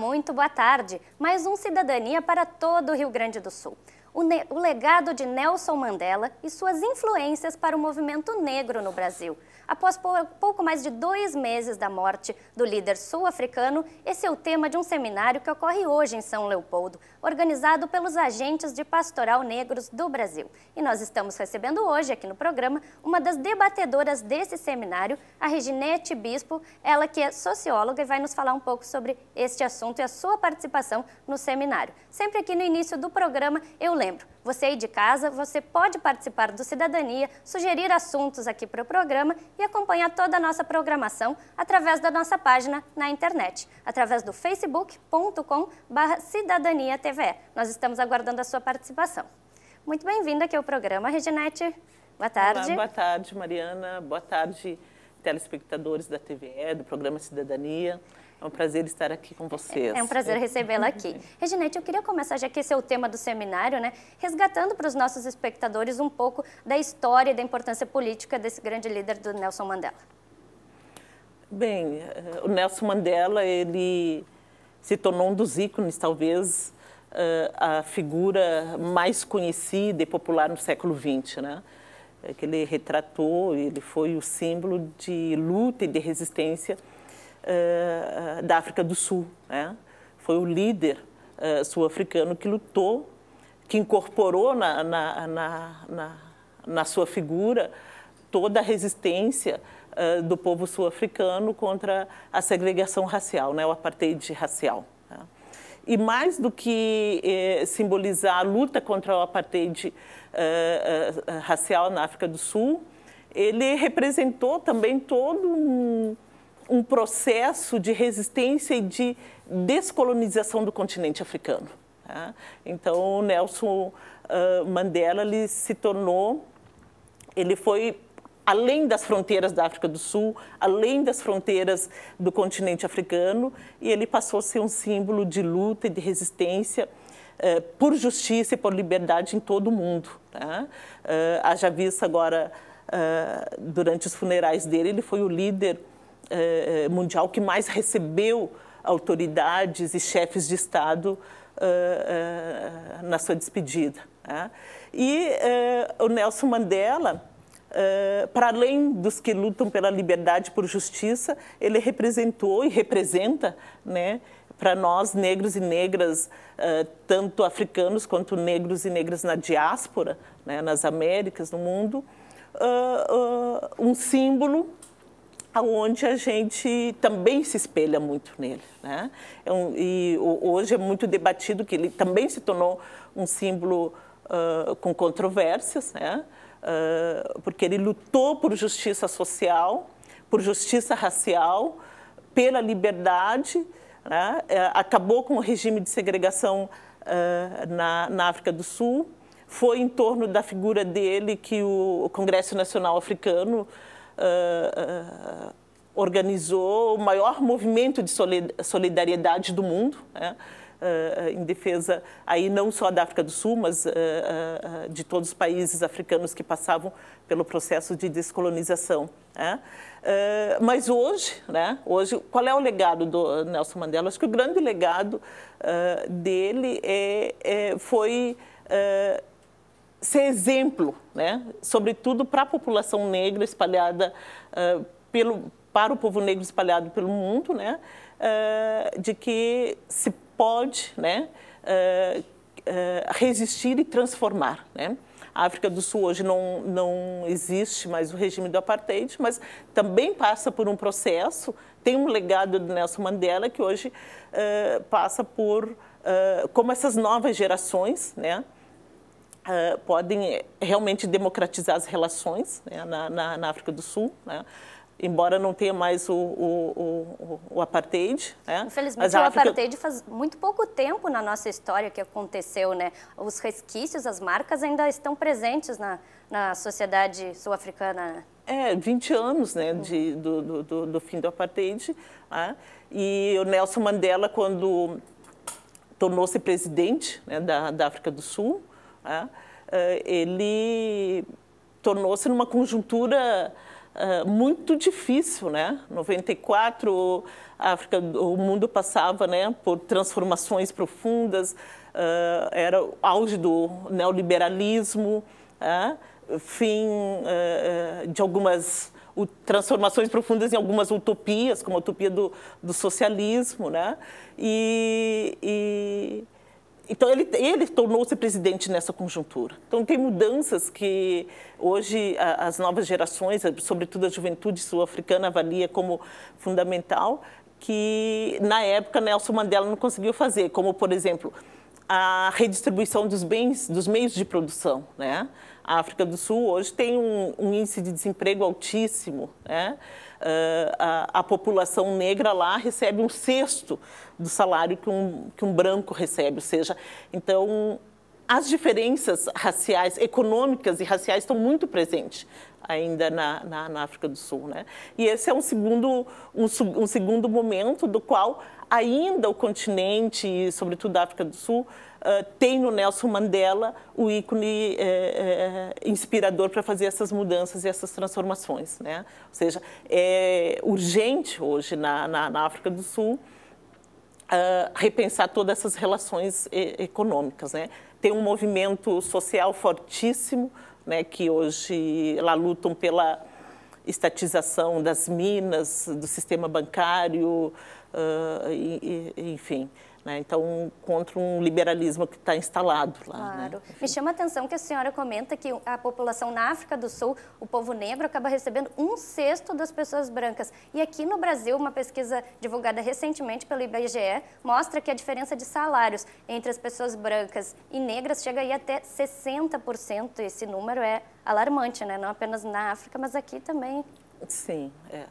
muito boa tarde. Mais um Cidadania para todo o Rio Grande do Sul o, o legado de Nelson Mandela e suas influências para o movimento negro no Brasil. Após pou pouco mais de dois meses da morte do líder sul-africano, esse é o tema de um seminário que ocorre hoje em São Leopoldo, organizado pelos agentes de pastoral negros do Brasil. E nós estamos recebendo hoje aqui no programa uma das debatedoras desse seminário, a Reginete Bispo, ela que é socióloga e vai nos falar um pouco sobre este assunto e a sua participação no seminário. Sempre aqui no início do programa eu lembro, você aí de casa, você pode participar do Cidadania, sugerir assuntos aqui para o programa e acompanhar toda a nossa programação através da nossa página na internet, através do facebook.com.br Cidadania TV. Nós estamos aguardando a sua participação. Muito bem-vinda aqui ao programa, Reginete. Boa tarde. Olá, boa tarde, Mariana. Boa tarde, telespectadores da TVE, do programa Cidadania. É um prazer estar aqui com vocês. É um prazer recebê-la aqui. Uhum. Reginete, eu queria começar, já que esse é o tema do seminário, né? Resgatando para os nossos espectadores um pouco da história e da importância política desse grande líder do Nelson Mandela. Bem, eh, o Nelson Mandela, ele se tornou um dos ícones, talvez, eh, a figura mais conhecida e popular no século XX, né? É que ele retratou, ele foi o símbolo de luta e de resistência eh, eh, da África do Sul. Né? Foi o líder eh, sul-africano que lutou, que incorporou na, na, na, na, sua figura toda a resistência do povo sul-africano contra a segregação racial, né? o apartheid racial. Né? E mais do que simbolizar a luta contra o apartheid racial na África do Sul, ele representou também todo um, um processo de resistência e de descolonização do continente africano. Tá? Então, Nelson uh, Mandela ele se tornou, ele foi além das fronteiras da África do Sul, além das fronteiras do continente africano, e ele passou a ser um símbolo de luta e de resistência eh, por justiça e por liberdade em todo o mundo. Tá? Eh, haja visto agora, ah, durante os funerais dele, ele foi o líder eh, eh, mundial que mais recebeu autoridades e chefes de Estado eh, eh na sua despedida. Né? E eh, o Nelson Mandela, para além dos que lutam pela liberdade e por justiça, ele representou e representa, né, para nós negros e negras, tanto africanos quanto negros e negras na diáspora, né, nas Américas, no mundo, um símbolo onde a gente também se espelha muito nele. Né? É e hoje é muito debatido que ele também se tornou um símbolo uh, com controvérsias, né? Uh, porque ele lutou por justiça social, por justiça racial, pela liberdade, né? acabou com o regime de segregação na, na África do Sul. Foi em torno da figura dele que o Congresso Nacional Africano uh, organizou o maior movimento de solidariedade do mundo, né? Uh, em defesa aí não só da África do Sul, mas uh, uh, de todos os países africanos que passavam pelo processo de descolonização. Né? mas hoje, né? Hoje, qual é o legado do Nelson Mandela? Acho que o grande legado dele é, é foi ser exemplo, né? sobretudo para a população negra espalhada uh, pelo, para o povo negro espalhado pelo mundo, né? Uh, de que se pode né? Uh, resistir e transformar. Né? A África do Sul hoje não, não existe mais o regime do apartheid, mas também passa por um processo, tem um legado do Nelson Mandela que hoje passa por como essas novas gerações, né? Uh, podem eh, realmente democratizar as relações né, na, na, na, África do Sul, né? embora não tenha mais o, o, o, o apartheid. Né? Infelizmente, o apartheid faz muito pouco tempo na nossa história que aconteceu. Né? Os resquícios, as marcas ainda estão presentes na, na sociedade sul-africana. É, 20 anos né, de, do, do, do, fim do apartheid. Né? E o Nelson Mandela, quando tornou-se presidente né, da, da África do Sul, né? Eh, ele tornou-se numa conjuntura eh, muito difícil, né? 94, a África, o mundo passava, né, por transformações profundas. Eh, era o auge do neoliberalismo, né? fim de algumas transformações profundas em algumas utopias, como a utopia do, do socialismo, né? E, e então, ele, ele tornou-se presidente nessa conjuntura. Então, tem mudanças que hoje a, as novas gerações, sobretudo a juventude sul-africana, avalia como fundamental, que na época Nelson Mandela não conseguiu fazer, como, por exemplo, a redistribuição dos bens, dos meios de produção, né? A África do Sul hoje tem um, um índice de desemprego altíssimo, né? Uh, a, a, população negra lá recebe um sexto do salário que um, que um branco recebe, ou seja, então as diferenças raciais, econômicas e raciais estão muito presentes ainda na, na, na, África do Sul, né? E esse é um segundo um, um segundo momento do qual ainda o continente e sobretudo a África do Sul uh, tem no Nelson Mandela o ícone eh, eh, inspirador para fazer essas mudanças e essas transformações, né? Ou seja, é urgente hoje na, na, na África do Sul Uh, repensar todas essas relações econômicas. Né? Tem um movimento social fortíssimo, né, que hoje lá lutam pela estatização das minas, do sistema bancário, uh, e, e, enfim. Né? Então, contra um liberalismo que está instalado lá. Né? Claro. Né? Me chama a atenção que a senhora comenta que a população na África do Sul, o povo negro, acaba recebendo um sexto das pessoas brancas. E aqui no Brasil, uma pesquisa divulgada recentemente pelo IBGE mostra que a diferença de salários entre as pessoas brancas e negras chega aí até 60%. Esse número é alarmante, né? não apenas na África, mas aqui também. Sim, é.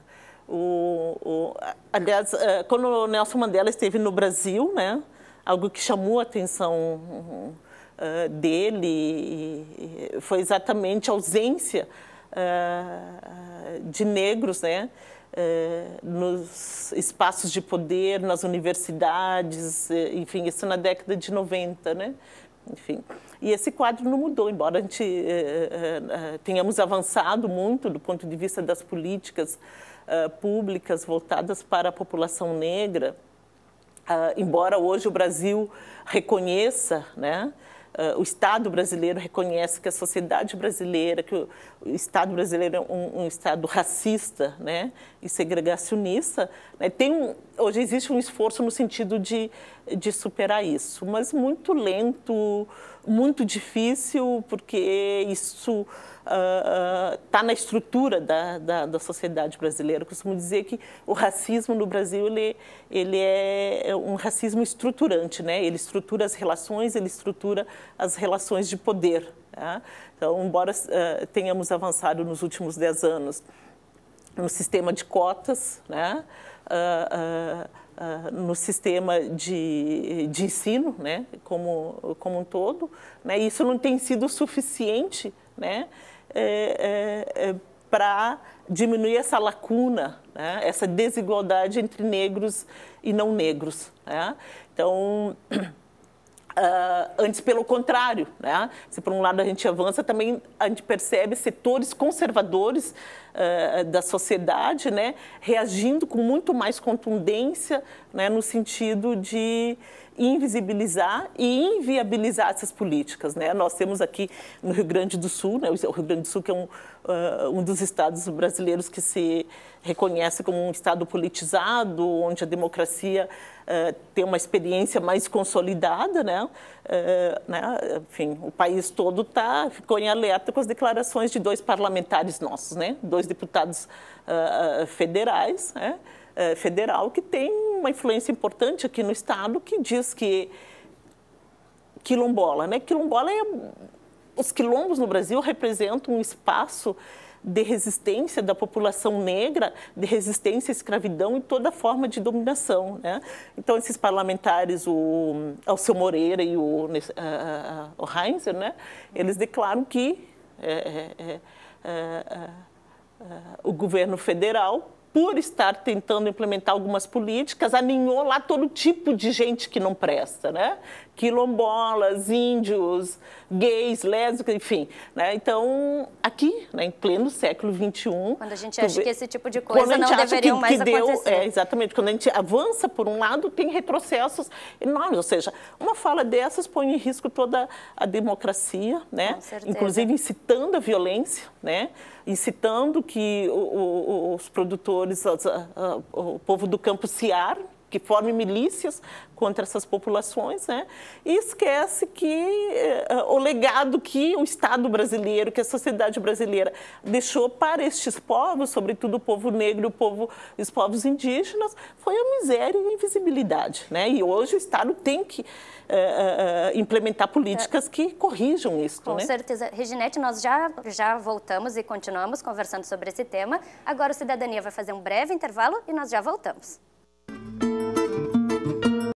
O, o, aliás, é, quando o Nelson Mandela esteve no Brasil, né, algo que chamou a atenção é, dele foi exatamente a ausência é, de negros, né, nos espaços de poder, nas universidades, enfim, isso na década de 90, né? Enfim, e esse quadro não mudou, embora a gente tenhamos avançado muito do ponto de vista das políticas ah, públicas voltadas para a população negra, uh, embora hoje o Brasil reconheça, né? Uh, o Estado brasileiro reconhece que a sociedade brasileira, que o, o Estado brasileiro é um, um, Estado racista né, e segregacionista, né, tem, um, hoje existe um esforço no sentido de, de superar isso, mas muito lento, muito difícil, porque isso está uh, uh, na estrutura da, da, da, sociedade brasileira. Eu costumo dizer que o racismo no Brasil ele, ele é, é um racismo estruturante, né? ele estrutura as relações, ele estrutura as relações de poder. Tá? Então, embora uh, tenhamos avançado nos últimos dez anos no sistema de cotas, né? Uh, uh, uh, no sistema de, de ensino, né, como, como um todo, né, isso não tem sido suficiente, né, é, é, é, para diminuir essa lacuna, né? essa desigualdade entre negros e não negros. Né? Então, uh, antes pelo contrário, né? se por um lado a gente avança, também a gente percebe setores conservadores eh, eh, da sociedade, né, reagindo com muito mais contundência né, no sentido de invisibilizar e inviabilizar essas políticas. Né? Nós temos aqui no Rio Grande do Sul, né? o Rio Grande do Sul que é um, uh, um dos estados brasileiros que se reconhece como um estado politizado, onde a democracia uh, tem uma experiência mais consolidada. Né? Uh, né? Enfim, o país todo tá, ficou em alerta com as declarações de dois parlamentares nossos, né? dois deputados uh, federais, né? uh, federal, que tem uma influência importante aqui no Estado, que diz que quilombola, né? Quilombola é... Os quilombos no Brasil representam um espaço de resistência da população negra, de resistência à escravidão e toda forma de dominação. Né? Então, esses parlamentares, o Alceu Moreira e o, a, o Heinzer, né? eles declaram que é, é, é, é, é o governo federal por estar tentando implementar algumas políticas, aninhou lá todo tipo de gente que não presta, né? Quilombolas, índios, gays, lésbicas, enfim. Né? Então, aqui, né, em pleno século XXI... Quando a gente acha vê, que esse tipo de coisa não deveria mais que deu, acontecer. É, exatamente. Quando a gente avança por um lado, tem retrocessos enormes. Ou seja, uma fala dessas põe em risco toda a democracia, né? Inclusive incitando a violência, né? Incitando que o, o, os produtores trabalhadores, o povo do campo Ciar, que forme milícias contra essas populações, né? E esquece que uh, o legado que o Estado brasileiro, que a sociedade brasileira deixou para estes povos, sobretudo o povo negro, o povo, os povos indígenas, foi a miséria e a invisibilidade, né? E hoje o Estado tem que uh, implementar políticas é. que corrijam isso, Com né? certeza, Reginete, nós já já voltamos e continuamos conversando sobre esse tema. Agora o Cidadania vai fazer um breve intervalo e nós já voltamos.